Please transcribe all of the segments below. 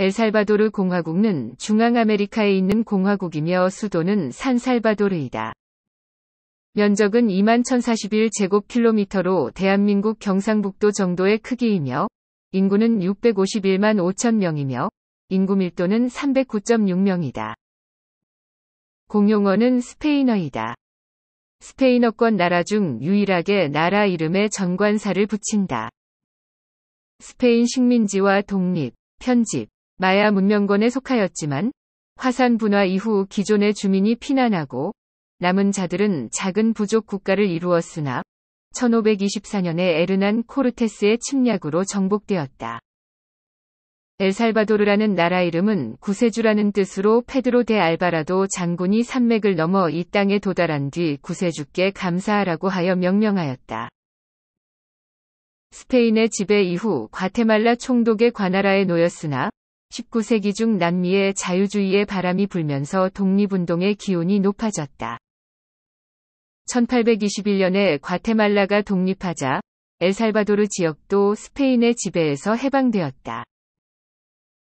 엘살바도르 공화국은 중앙아메리카에 있는 공화국이며 수도는 산살바도르이다. 면적은 21,041제곱킬로미터로 대한민국 경상북도 정도의 크기이며 인구는 651만 5천 명이며 인구 밀도는 309.6명이다. 공용어는 스페인어이다. 스페인어권 나라 중 유일하게 나라 이름에 전관사를 붙인다. 스페인 식민지와 독립, 편집, 마야 문명권에 속하였지만 화산 분화 이후 기존의 주민이 피난하고 남은 자들은 작은 부족 국가를 이루었으나 1524년에 에르난 코르테스의 침략으로 정복되었다. 엘살바도르라는 나라 이름은 구세주라는 뜻으로 페드로 데 알바라도 장군이 산맥을 넘어 이 땅에 도달한 뒤 구세주께 감사하라고 하여 명령하였다. 스페인의 지배 이후 과테말라 총독의 관하라에 놓였으나 19세기 중 남미의 자유주의의 바람이 불면서 독립운동의 기온이 높아졌다. 1821년에 과테말라가 독립하자 엘살바도르 지역도 스페인의 지배에서 해방되었다.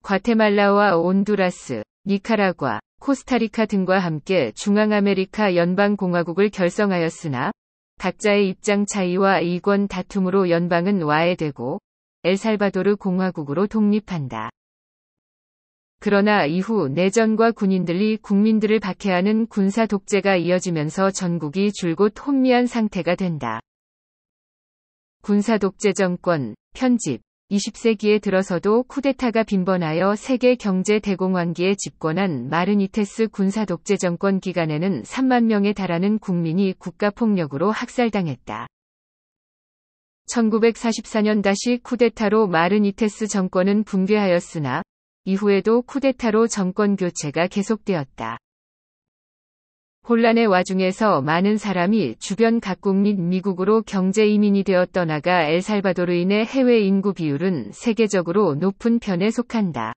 과테말라와 온두라스, 니카라과, 코스타리카 등과 함께 중앙아메리카 연방공화국을 결성하였으나 각자의 입장 차이와 이권 다툼으로 연방은 와해되고 엘살바도르 공화국으로 독립한다. 그러나 이후 내전과 군인들이 국민들을 박해하는 군사 독재가 이어지면서 전국이 줄곧 혼미한 상태가 된다. 군사 독재 정권, 편집, 20세기에 들어서도 쿠데타가 빈번하여 세계 경제 대공황기에 집권한 마르니테스 군사 독재 정권 기간에는 3만 명에 달하는 국민이 국가 폭력으로 학살당했다. 1944년 다시 쿠데타로 마르니테스 정권은 붕괴하였으나 이후에도 쿠데타로 정권 교체가 계속되었다. 혼란의 와중에서 많은 사람이 주변 각국 및 미국으로 경제 이민이 되어 떠나가 엘살바도르인의 해외 인구 비율은 세계적으로 높은 편에 속한다.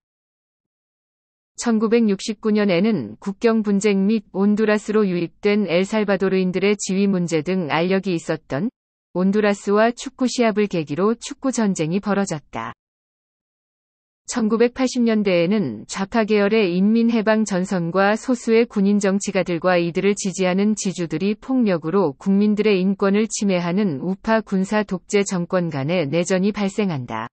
1969년에는 국경 분쟁 및 온두라스로 유입된 엘살바도르인들의 지위 문제 등 알력이 있었던 온두라스와 축구 시합을 계기로 축구 전쟁이 벌어졌다. 1980년대에는 좌파계열의 인민해방 전선과 소수의 군인 정치가들과 이들을 지지하는 지주들이 폭력으로 국민들의 인권을 침해하는 우파 군사 독재 정권 간의 내전이 발생한다.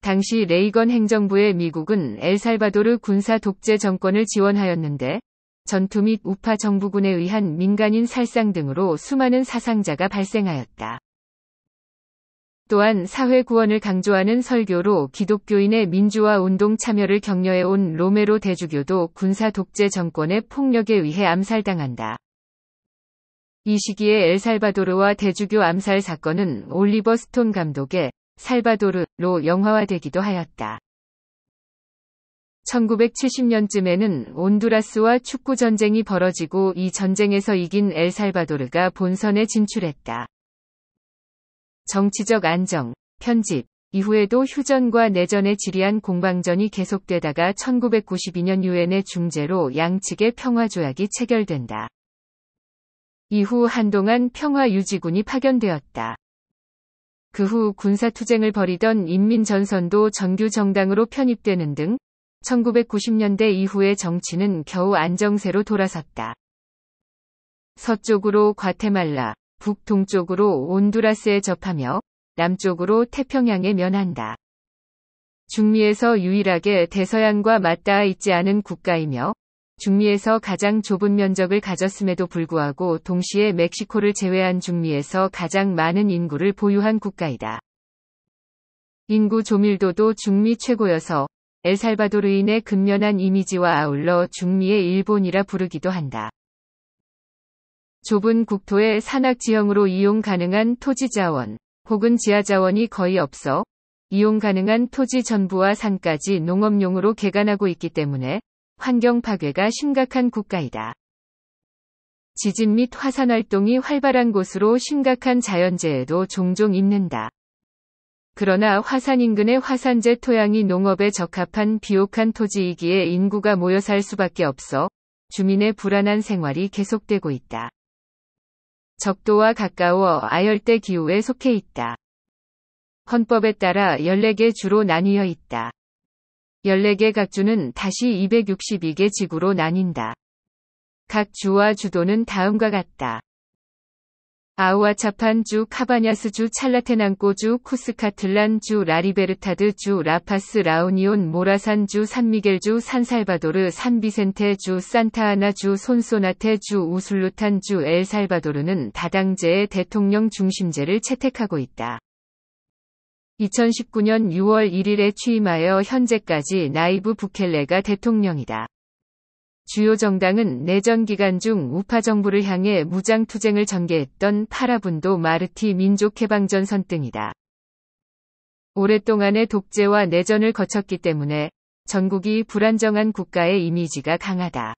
당시 레이건 행정부의 미국은 엘살바도르 군사 독재 정권을 지원하였는데 전투 및 우파 정부군에 의한 민간인 살상 등으로 수많은 사상자가 발생하였다. 또한 사회 구원을 강조하는 설교로 기독교인의 민주화 운동 참여를 격려해온 로메로 대주교도 군사 독재 정권의 폭력에 의해 암살당한다. 이 시기에 엘살바도르와 대주교 암살 사건은 올리버 스톤 감독의 살바도르로 영화화되기도 하였다. 1970년쯤에는 온두라스와 축구 전쟁이 벌어지고 이 전쟁에서 이긴 엘살바도르가 본선에 진출했다. 정치적 안정, 편집, 이후에도 휴전과 내전에 지리한 공방전이 계속되다가 1992년 유엔의 중재로 양측의 평화조약이 체결된다. 이후 한동안 평화유지군이 파견되었다. 그 후 군사투쟁을 벌이던 인민전선도 정규정당으로 편입되는 등 1990년대 이후의 정치는 겨우 안정세로 돌아섰다. 서쪽으로 과테말라, 북동쪽으로 온두라스에 접하며 남쪽으로 태평양에 면한다. 중미에서 유일하게 대서양과 맞닿아 있지 않은 국가이며 중미에서 가장 좁은 면적을 가졌음에도 불구하고 동시에 멕시코를 제외한 중미에서 가장 많은 인구를 보유한 국가이다. 인구 조밀도도 중미 최고여서 엘살바도르인의 근면한 이미지와 아울러 중미의 일본이라 부르기도 한다. 좁은 국토의 산악지형으로 이용 가능한 토지자원 혹은 지하자원이 거의 없어 이용 가능한 토지 전부와 산까지 농업용으로 개간하고 있기 때문에 환경 파괴가 심각한 국가이다. 지진 및 화산 활동이 활발한 곳으로 심각한 자연재해도 종종 있는다 그러나 화산 인근의 화산재 토양이 농업에 적합한 비옥한 토지이기에 인구가 모여 살 수밖에 없어 주민의 불안한 생활이 계속되고 있다. 적도와 가까워 아열대 기후에 속해 있다. 헌법에 따라 14개 주로 나뉘어 있다. 14개 각주는 다시 262개 지구로 나뉜다. 각 주와 주도는 다음과 같다. 아우아 차판주 카바냐스주 찰라테난코주 쿠스카틀란주 라리베르타드주 라파스 라우니온 모라산주 산미겔주 산살바도르 산비센테주 산타아나주 손소나테주 우슬루탄주 엘살바도르는 다당제의 대통령 중심제를 채택하고 있다. 2019년 6월 1일에 취임하여 현재까지 나이브 부켈레가 대통령이다. 주요 정당은 내전 기간 중 우파 정부를 향해 무장투쟁을 전개했던 파라분도 마르티 민족해방전선 등이다. 오랫동안의 독재와 내전을 거쳤기 때문에 전국이 불안정한 국가의 이미지가 강하다.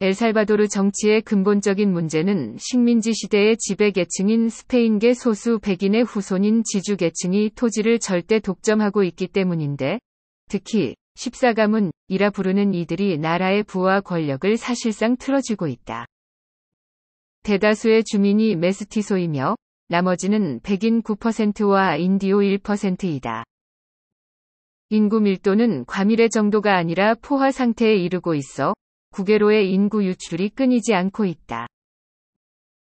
엘살바도르 정치의 근본적인 문제는 식민지 시대의 지배계층인 스페인계 소수 백인의 후손인 지주계층이 토지를 절대 독점하고 있기 때문인데, 특히 1 4가문이라 부르는 이들이 나라의 부와 권력을 사실상 틀어지고 있다. 대다수의 주민이 메스티소이며 나머지는 백인 9%와 인디오 1%이다. 인구 밀도는 과밀의 정도가 아니라 포화 상태에 이르고 있어 국외로의 인구 유출이 끊이지 않고 있다.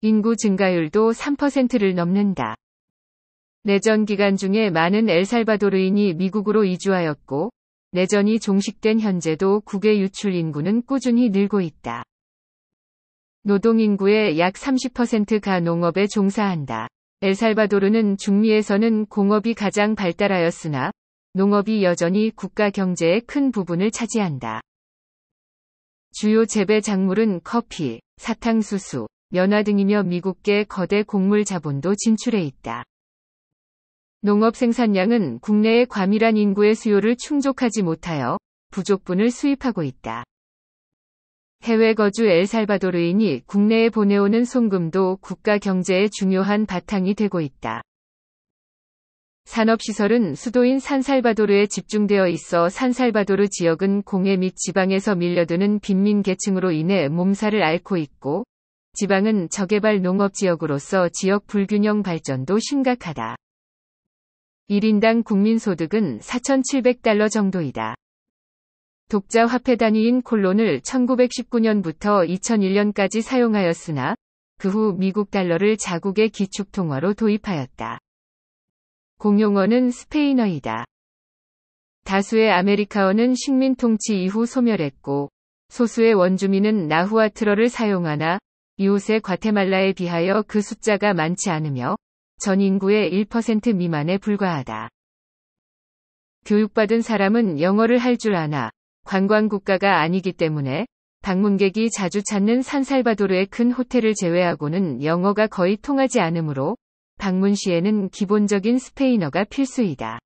인구 증가율도 3%를 넘는다. 내전 기간 중에 많은 엘살바도르인이 미국으로 이주하였고 내전이 종식된 현재도 국외 유출 인구는 꾸준히 늘고 있다. 노동 인구의 약 30%가 농업에 종사한다. 엘살바도르는 중미에서는 공업이 가장 발달하였으나 농업이 여전히 국가 경제의 큰 부분을 차지한다. 주요 재배 작물은 커피, 사탕수수, 연화 등이며 미국계 거대 곡물 자본도 진출해 있다. 농업 생산량은 국내의 과밀한 인구의 수요를 충족하지 못하여 부족분을 수입하고 있다. 해외 거주 엘살바도르인이 국내에 보내오는 송금도 국가 경제의 중요한 바탕이 되고 있다. 산업시설은 수도인 산살바도르에 집중되어 있어 산살바도르 지역은 공해 및 지방에서 밀려드는 빈민 계층으로 인해 몸살을 앓고 있고, 지방은 저개발 농업 지역으로서 지역 불균형 발전도 심각하다. 1인당 국민소득은 4,700달러 정도이다. 독자 화폐 단위인 콜론을 1919년부터 2001년까지 사용하였으나 그 후 미국 달러를 자국의 기축통화로 도입하였다. 공용어는 스페인어이다. 다수의 아메리카어는 식민 통치 이후 소멸했고 소수의 원주민은 나후아트러를 사용하나 이웃의 과테말라에 비하여 그 숫자가 많지 않으며 전 인구의 1% 미만에 불과하다. 교육받은 사람은 영어를 할 줄 아나 관광국가가 아니기 때문에 방문객이 자주 찾는 산살바도르의 큰 호텔을 제외하고는 영어가 거의 통하지 않으므로 방문 시에는 기본적인 스페인어가 필수이다.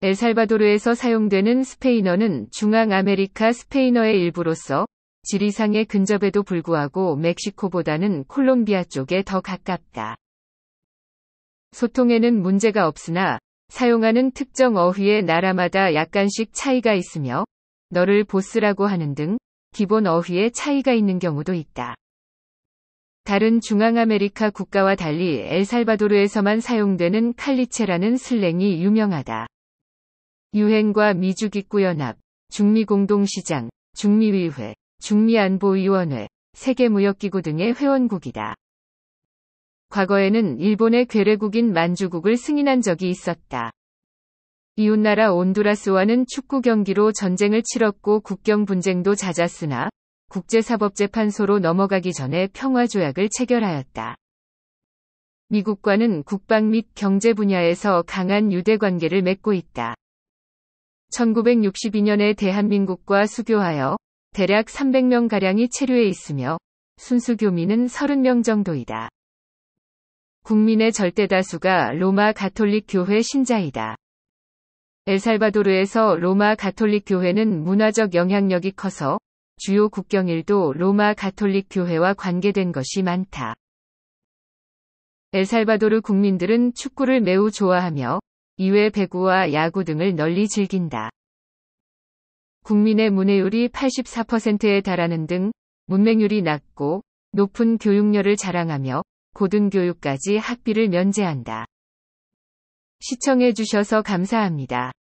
엘살바도르에서 사용되는 스페인어는 중앙아메리카 스페인어의 일부로서 지리상의 근접에도 불구하고 멕시코보다는 콜롬비아 쪽에 더 가깝다. 소통에는 문제가 없으나 사용하는 특정 어휘의 나라마다 약간씩 차이가 있으며 너를 보스라고 하는 등 기본 어휘에 차이가 있는 경우도 있다. 다른 중앙아메리카 국가와 달리 엘살바도르에서만 사용되는 칼리체라는 슬랭이 유명하다. 유행과 미주기구연합, 중미공동시장, 중미의회, 중미안보위원회, 세계무역기구 등의 회원국이다. 과거에는 일본의 괴뢰국인 만주국을 승인한 적이 있었다. 이웃나라 온두라스와는 축구 경기로 전쟁을 치렀고 국경 분쟁도 잦았으나 국제사법재판소로 넘어가기 전에 평화조약을 체결하였다. 미국과는 국방 및 경제 분야에서 강한 유대 관계를 맺고 있다. 1962년에 대한민국과 수교하여 대략 300명가량이 체류해 있으며 순수 교민은 30명 정도이다. 국민의 절대다수가 로마 가톨릭 교회 신자이다. 엘살바도르에서 로마 가톨릭 교회는 문화적 영향력이 커서 주요 국경일도 로마 가톨릭 교회와 관계된 것이 많다. 엘살바도르 국민들은 축구를 매우 좋아하며 이외 배구와 야구 등을 널리 즐긴다. 국민의 문해율이 84%에 달하는 등 문맹률이 낮고 높은 교육열을 자랑하며 고등교육까지 학비를 면제한다. 시청해주셔서 감사합니다.